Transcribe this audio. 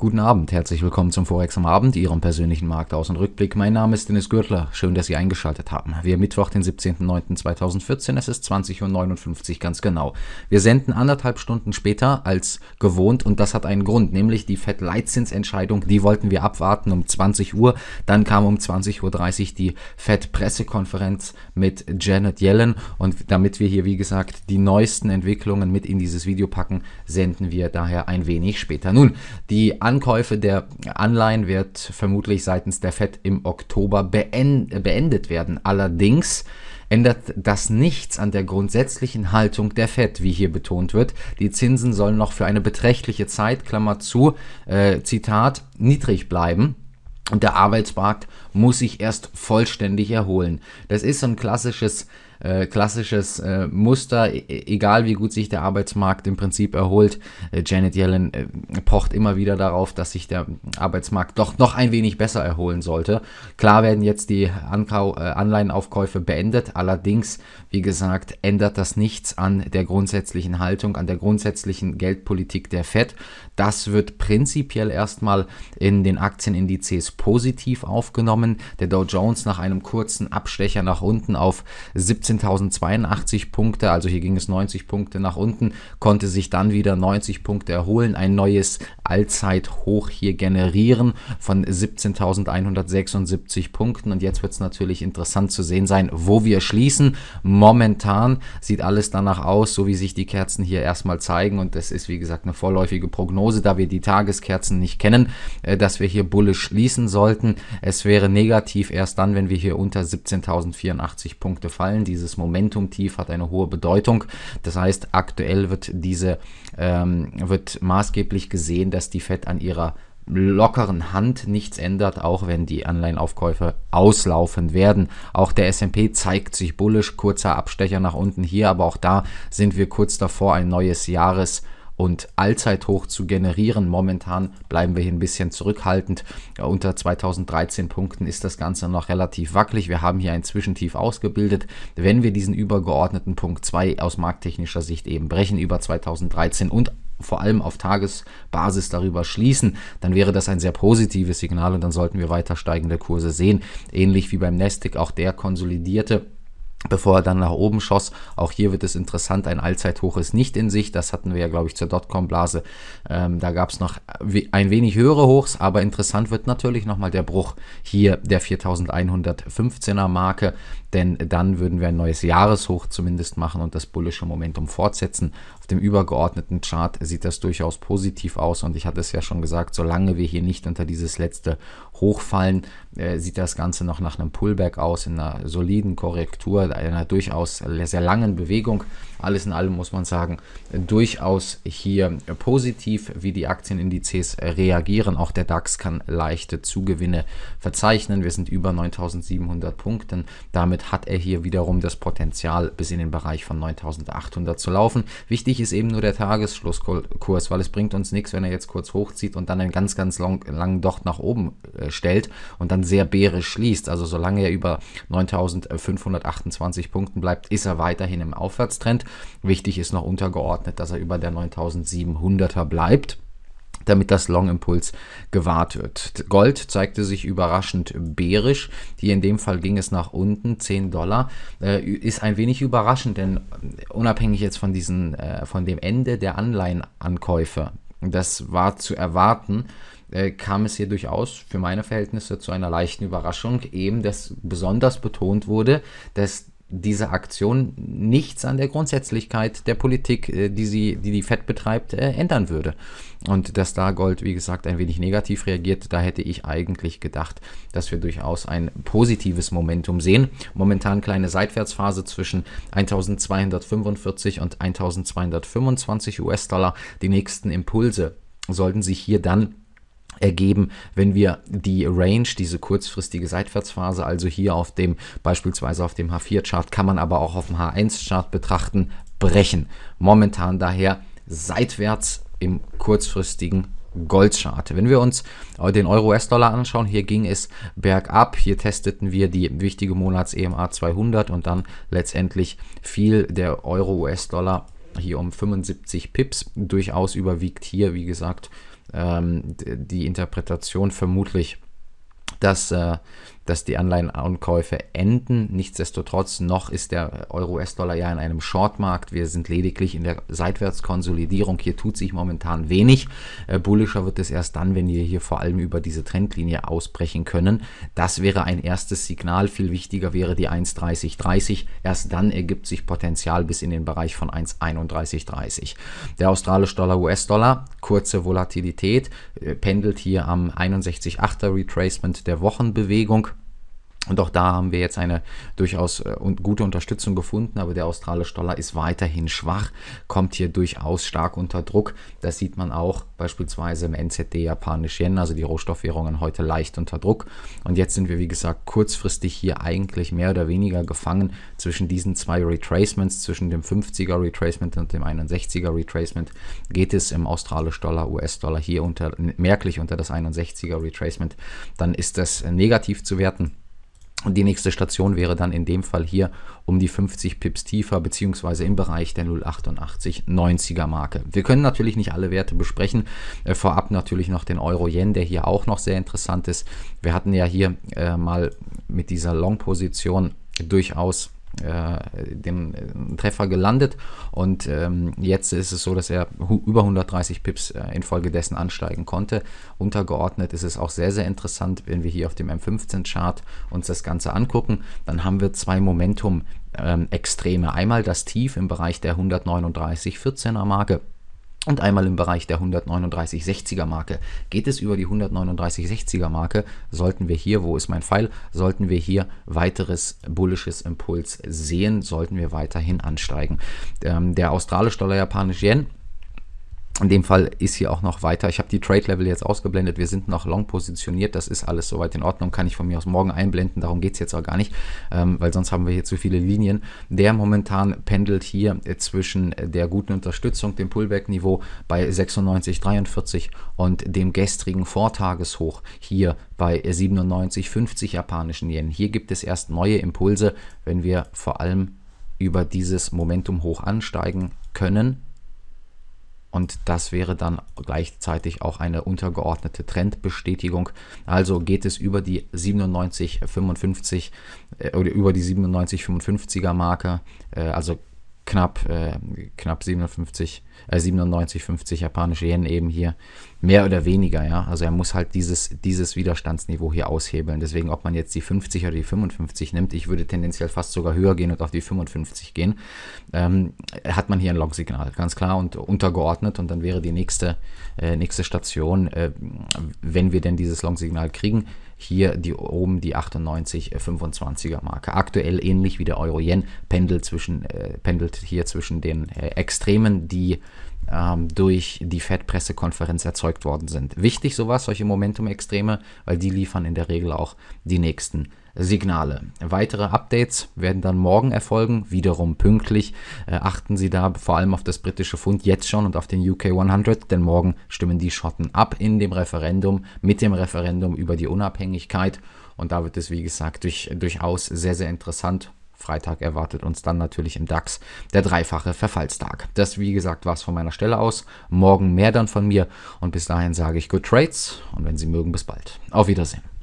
Guten Abend, herzlich willkommen zum Forex am Abend, Ihrem persönlichen Marktaus- und Rückblick. Mein Name ist Dennis Gürtler, schön, dass Sie eingeschaltet haben. Wir haben Mittwoch, den 17.09.2014, es ist 20.59 Uhr ganz genau. Wir senden anderthalb Stunden später als gewohnt und das hat einen Grund, nämlich die FED-Leitzinsentscheidung, die wollten wir abwarten um 20 Uhr. Dann kam um 20.30 Uhr die FED-Pressekonferenz mit Janet Yellen und damit wir hier, wie gesagt, die neuesten Entwicklungen mit in dieses Video packen, senden wir daher ein wenig später. Nun, die Ankäufe der Anleihen wird vermutlich seitens der Fed im Oktober beendet werden. Allerdings ändert das nichts an der grundsätzlichen Haltung der Fed, wie hier betont wird. Die Zinsen sollen noch für eine beträchtliche Zeit, Klammer zu, äh, Zitat, niedrig bleiben. Und der Arbeitsmarkt muss sich erst vollständig erholen. Das ist so ein klassisches, äh, klassisches äh, Muster, e, e egal wie gut sich der Arbeitsmarkt im Prinzip erholt. Äh, Janet Yellen äh, pocht immer wieder darauf, dass sich der Arbeitsmarkt doch noch ein wenig besser erholen sollte. Klar werden jetzt die Ankau äh, Anleihenaufkäufe beendet, allerdings, wie gesagt, ändert das nichts an der grundsätzlichen Haltung, an der grundsätzlichen Geldpolitik der Fed. Das wird prinzipiell erstmal in den Aktienindizes positiv aufgenommen Unternehmen. Der Dow Jones nach einem kurzen Abstecher nach unten auf 17.082 Punkte, also hier ging es 90 Punkte nach unten, konnte sich dann wieder 90 Punkte erholen, ein neues Allzeithoch hier generieren von 17.176 Punkten. Und jetzt wird es natürlich interessant zu sehen sein, wo wir schließen. Momentan sieht alles danach aus, so wie sich die Kerzen hier erstmal zeigen. Und das ist, wie gesagt, eine vorläufige Prognose, da wir die Tageskerzen nicht kennen, äh, dass wir hier bullisch schließen sollten. Es wäre wäre negativ erst dann, wenn wir hier unter 17.084 Punkte fallen. Dieses Momentum-Tief hat eine hohe Bedeutung. Das heißt, aktuell wird diese ähm, wird maßgeblich gesehen, dass die Fed an ihrer lockeren Hand nichts ändert, auch wenn die Anleihenaufkäufe auslaufen werden. Auch der S&P zeigt sich bullisch, kurzer Abstecher nach unten hier, aber auch da sind wir kurz davor, ein neues Jahres und Allzeithoch zu generieren. Momentan bleiben wir hier ein bisschen zurückhaltend. Unter 2013 Punkten ist das Ganze noch relativ wackelig. Wir haben hier ein Zwischentief ausgebildet. Wenn wir diesen übergeordneten Punkt 2 aus markttechnischer Sicht eben brechen über 2013 und vor allem auf Tagesbasis darüber schließen, dann wäre das ein sehr positives Signal und dann sollten wir weiter steigende Kurse sehen. Ähnlich wie beim Nasdaq auch der konsolidierte bevor er dann nach oben schoss. Auch hier wird es interessant, ein Allzeithoch ist nicht in sich. Das hatten wir ja, glaube ich, zur Dotcom-Blase. Ähm, da gab es noch ein wenig höhere Hochs, aber interessant wird natürlich nochmal der Bruch hier der 4115er Marke, denn dann würden wir ein neues Jahreshoch zumindest machen und das bullische Momentum fortsetzen. Auf dem übergeordneten Chart sieht das durchaus positiv aus und ich hatte es ja schon gesagt, solange wir hier nicht unter dieses letzte Hoch fallen, äh, sieht das Ganze noch nach einem Pullback aus, in einer soliden Korrektur, einer durchaus sehr langen Bewegung. Alles in allem muss man sagen, durchaus hier positiv, wie die Aktienindizes reagieren. Auch der DAX kann leichte Zugewinne verzeichnen. Wir sind über 9700 Punkten. Damit hat er hier wiederum das Potenzial, bis in den Bereich von 9800 zu laufen. Wichtig ist eben nur der Tagesschlusskurs, weil es bringt uns nichts, wenn er jetzt kurz hochzieht und dann einen ganz, ganz long, langen Docht nach oben äh, stellt und dann sehr bärisch schließt. Also solange er über 9528 Punkten bleibt, ist er weiterhin im Aufwärtstrend. Wichtig ist noch untergeordnet, dass er über der 9700er bleibt damit das Long-Impuls gewahrt wird. Gold zeigte sich überraschend bärisch. Hier in dem Fall ging es nach unten, 10 Dollar. Äh, ist ein wenig überraschend, denn unabhängig jetzt von, diesen, äh, von dem Ende der Anleihenankäufe, das war zu erwarten, äh, kam es hier durchaus für meine Verhältnisse zu einer leichten Überraschung, eben dass besonders betont wurde, dass diese Aktion nichts an der Grundsätzlichkeit der Politik, äh, die sie, die, die FED betreibt, äh, ändern würde. Und dass da Gold, wie gesagt, ein wenig negativ reagiert, da hätte ich eigentlich gedacht, dass wir durchaus ein positives Momentum sehen. Momentan kleine Seitwärtsphase zwischen 1245 und 1225 US-Dollar. Die nächsten Impulse sollten sich hier dann ergeben, wenn wir die Range, diese kurzfristige Seitwärtsphase, also hier auf dem beispielsweise auf dem H4-Chart, kann man aber auch auf dem H1-Chart betrachten, brechen. Momentan daher seitwärts im kurzfristigen Goldchart. Wenn wir uns den Euro-US-Dollar anschauen, hier ging es bergab. Hier testeten wir die wichtige Monats-EMA 200 und dann letztendlich fiel der Euro-US-Dollar hier um 75 Pips. Durchaus überwiegt hier, wie gesagt, ähm, die Interpretation vermutlich, dass äh, dass die Anleihenankäufe enden. Nichtsdestotrotz noch ist der Euro-US-Dollar ja in einem Shortmarkt. Wir sind lediglich in der Seitwärtskonsolidierung. Hier tut sich momentan wenig. Äh, bullischer wird es erst dann, wenn wir hier vor allem über diese Trendlinie ausbrechen können. Das wäre ein erstes Signal. Viel wichtiger wäre die 1,3030. Erst dann ergibt sich Potenzial bis in den Bereich von 1,3130. Der australische Dollar, US-Dollar, kurze Volatilität, äh, pendelt hier am 61,8er Retracement der Wochenbewegung. Und auch da haben wir jetzt eine durchaus äh, gute Unterstützung gefunden, aber der australische Dollar ist weiterhin schwach, kommt hier durchaus stark unter Druck. Das sieht man auch beispielsweise im NZD japanisch Yen, also die Rohstoffwährungen heute leicht unter Druck. Und jetzt sind wir, wie gesagt, kurzfristig hier eigentlich mehr oder weniger gefangen zwischen diesen zwei Retracements, zwischen dem 50er Retracement und dem 61er Retracement. Geht es im australisch Dollar, US-Dollar hier unter, merklich unter das 61er Retracement, dann ist das äh, negativ zu werten. Und die nächste Station wäre dann in dem Fall hier um die 50 Pips tiefer, beziehungsweise im Bereich der 0,88 90er Marke. Wir können natürlich nicht alle Werte besprechen. Äh, vorab natürlich noch den Euro-Yen, der hier auch noch sehr interessant ist. Wir hatten ja hier äh, mal mit dieser Long-Position durchaus äh, den äh, Treffer gelandet und ähm, jetzt ist es so, dass er über 130 Pips äh, infolgedessen ansteigen konnte. Untergeordnet ist es auch sehr, sehr interessant, wenn wir hier auf dem M15-Chart uns das Ganze angucken, dann haben wir zwei Momentum-Extreme. Ähm, Einmal das Tief im Bereich der 139,14er Marke und einmal im Bereich der 139,60er Marke. Geht es über die 139,60er Marke, sollten wir hier, wo ist mein Pfeil, sollten wir hier weiteres bullisches Impuls sehen, sollten wir weiterhin ansteigen. Ähm, der australisch-dollar-japanische Yen in dem Fall ist hier auch noch weiter. Ich habe die Trade-Level jetzt ausgeblendet. Wir sind noch long positioniert. Das ist alles soweit in Ordnung. Kann ich von mir aus morgen einblenden. Darum geht es jetzt auch gar nicht, ähm, weil sonst haben wir hier zu viele Linien. Der momentan pendelt hier äh, zwischen äh, der guten Unterstützung, dem Pullback-Niveau bei 96,43 und dem gestrigen Vortageshoch hier bei 97,50 japanischen Yen. Hier gibt es erst neue Impulse, wenn wir vor allem über dieses Momentum hoch ansteigen können und das wäre dann gleichzeitig auch eine untergeordnete Trendbestätigung. Also geht es über die 97,55 äh, oder über die 97,55er Marke, äh, also knapp, äh, knapp 57 äh 97,50 japanische Yen eben hier. Mehr oder weniger, ja. Also er muss halt dieses, dieses Widerstandsniveau hier aushebeln. Deswegen, ob man jetzt die 50 oder die 55 nimmt, ich würde tendenziell fast sogar höher gehen und auf die 55 gehen, ähm, hat man hier ein Log-Signal, ganz klar und untergeordnet. Und dann wäre die nächste, äh, nächste Station, äh, wenn wir denn dieses Long-Signal kriegen, hier die oben die 98,25er äh, Marke. Aktuell ähnlich wie der Euro-Yen pendelt, zwischen, äh, pendelt hier zwischen den äh, Extremen, die ähm, durch die Fed-Pressekonferenz erzeugt worden sind. Wichtig sowas, solche Momentum-Extreme, weil die liefern in der Regel auch die nächsten Signale. Weitere Updates werden dann morgen erfolgen, wiederum pünktlich. Äh, achten Sie da vor allem auf das britische Fund jetzt schon und auf den UK 100, denn morgen stimmen die Schotten ab in dem Referendum, mit dem Referendum über die Unabhängigkeit. Und da wird es, wie gesagt, durch, durchaus sehr, sehr interessant Freitag erwartet uns dann natürlich im DAX der dreifache Verfallstag. Das, wie gesagt, war es von meiner Stelle aus. Morgen mehr dann von mir. Und bis dahin sage ich Good Trades und wenn Sie mögen, bis bald. Auf Wiedersehen.